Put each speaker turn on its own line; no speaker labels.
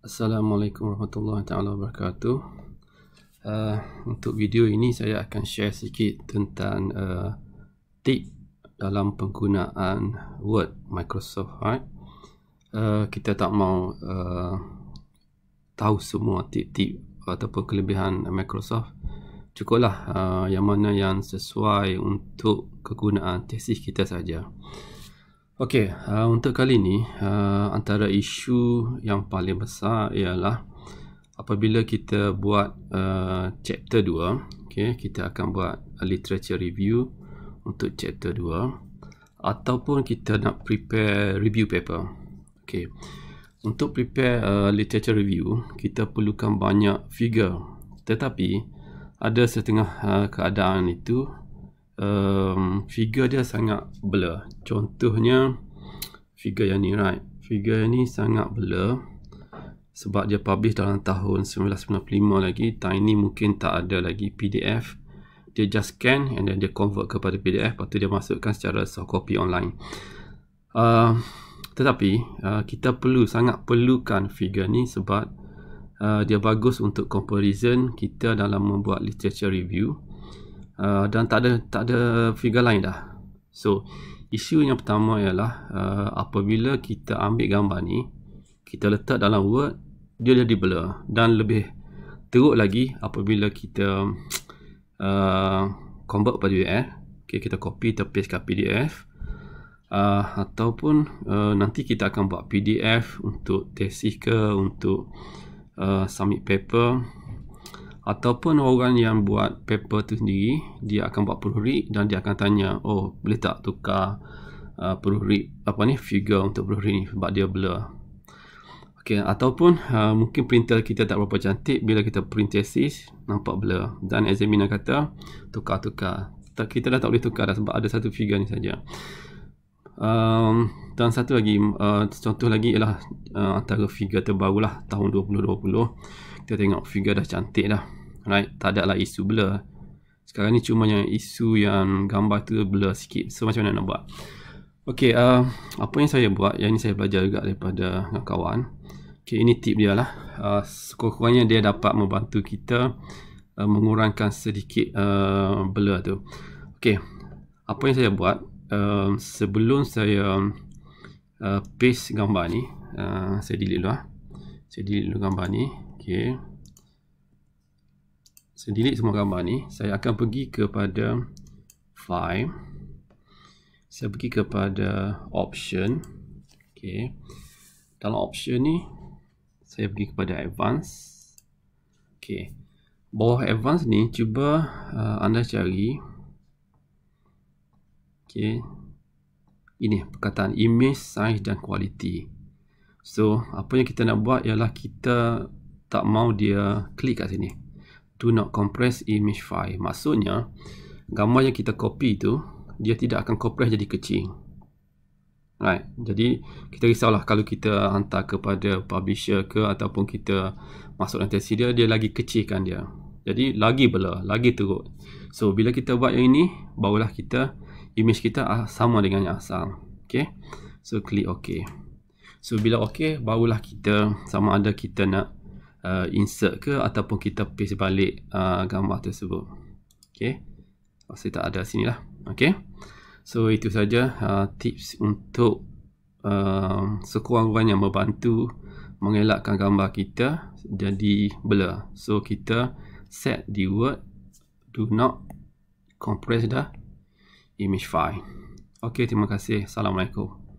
Assalamualaikum warahmatullahi taala wabarakatuh. Uh, untuk video ini saya akan share sikit tentang uh, tip dalam penggunaan Word Microsoft right? Uh, kita tak mau uh, tahu semua tip-tip ataupun kelebihan Microsoft. Cukuplah uh, yang mana yang sesuai untuk kegunaan tesis kita saja. Okey, uh, untuk kali ini uh, antara isu yang paling besar ialah apabila kita buat uh, chapter 2, okey, kita akan buat a literature review untuk chapter 2 ataupun kita nak prepare review paper. Okey. Untuk prepare uh, literature review, kita perlukan banyak figure. Tetapi ada setengah uh, keadaan itu um, figure dia sangat blur. Contohnya figure yang ni right. Figure yang ni sangat blur sebab dia publish dalam tahun 1995 lagi. Tiny mungkin tak ada lagi PDF. Dia just scan and then dia convert kepada PDF lepas tu dia masukkan secara soft copy online. Uh, tetapi uh, kita perlu sangat perlukan figure ni sebab uh, dia bagus untuk comparison kita dalam membuat literature review. Uh, dan tak ada tak ada figure lain dah. So isu yang pertama ialah uh, apabila kita ambil gambar ni kita letak dalam Word dia jadi blur dan lebih teruk lagi apabila kita uh, convert pada PDF. Okay, kita copy kita paste ke PDF uh, ataupun uh, nanti kita akan buat PDF untuk tesis ke untuk uh, submit paper ataupun orang yang buat paper tu sendiri dia akan buat proofread dan dia akan tanya oh boleh tak tukar uh, proofread apa ni figure untuk proofread ni sebab dia blur Okay, ataupun uh, mungkin printer kita tak berapa cantik bila kita print thesis nampak blur dan examiner kata tukar-tukar kita dah tak boleh tukar dah sebab ada satu figure ni saja. Um, dan satu lagi uh, contoh lagi ialah uh, antara figure terbarulah tahun 2020 kita tengok figure dah cantik dah right? Tak ada lah isu blur. Sekarang ni cuma yang isu yang gambar tu blur sikit. So macam mana nak buat? Okay, uh, apa yang saya buat, yang ni saya belajar juga daripada kawan. Okay, ini tip dia lah. Uh, Sekurang-kurangnya dia dapat membantu kita uh, mengurangkan sedikit uh, blur tu. Okay, apa yang saya buat, uh, sebelum saya uh, paste gambar ni, uh, saya delete dulu lah. Saya delete dulu gambar ni. Okay saya delete semua gambar ni saya akan pergi kepada file saya pergi kepada option Okay. dalam option ni saya pergi kepada advance ok bawah advance ni cuba uh, anda cari ok ini perkataan image size dan quality so apa yang kita nak buat ialah kita tak mau dia klik kat sini do not compress image file maksudnya gambar yang kita copy tu dia tidak akan compress jadi kecil right jadi kita risaulah kalau kita hantar kepada publisher ke ataupun kita masuk dalam tesis dia dia lagi kecilkan dia jadi lagi blur lagi teruk so bila kita buat yang ini barulah kita image kita ah, sama dengan yang asal Okay. so klik OK. so bila OK, barulah kita sama ada kita nak uh, insert ke ataupun kita paste balik uh, gambar tersebut okey saya tak ada sini lah. okey so itu saja uh, tips untuk uh, sekurang-kurangnya membantu mengelakkan gambar kita jadi blur so kita set di word do not compress the image file okey terima kasih assalamualaikum